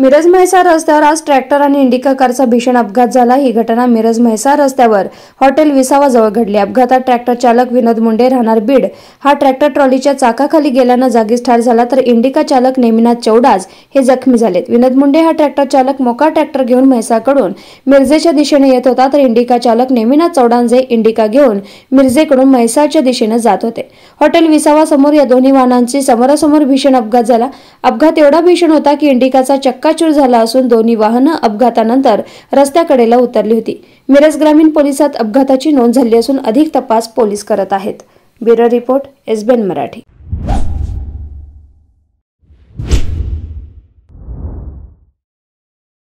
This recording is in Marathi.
मिरज म्हैसार रस्त्यावर आज ट्रॅक्टर आणि इंडिका कारचा भीषण अपघात झाला ही घटना मिरज म्हैसा रस्त्यावर हॉटेल विसावाजवळ घडली अपघातात ट्रॅक्टर चालक विनोद मुंडे राहणार बीड हा ट्रॅक्टर ट्रॉलीच्या चाकाखाली गेल्यानं जागीच ठार झाला तर इंडिका चालक नेमिनाथ चौडाज हे जखमी झाले विनोद मुंडे हा ट्रॅक्टर चालक मोका ट्रॅक्टर घेऊन म्हैसाकडून मिरजेच्या दिशेने येत होता तर इंडिका चालक नेमिनाथ चौडांजे इंडिका घेऊन मिरजेकडून म्हैसाच्या दिशेने जात होते हॉटेल विसावासमोर या दोन्ही वाहनांची समोरासमोर भीषण अपघात झाला अपघात एवढा भीषण होता की इंडिकाचा चक्का चक्काचूर झाला असून दोन्ही वाहनं अपघातानंतर रस्त्याकडेला उतरली होती मिरज ग्रामीण पोलिसात अपघाताची नोंद झाली असून अधिक तपास पोलीस करत आहेत ब्युरो रिपोर्ट एसबीएन मराठी